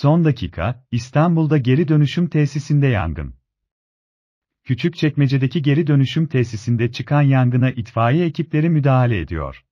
Son dakika, İstanbul'da geri dönüşüm tesisinde yangın. Küçükçekmece'deki geri dönüşüm tesisinde çıkan yangına itfaiye ekipleri müdahale ediyor.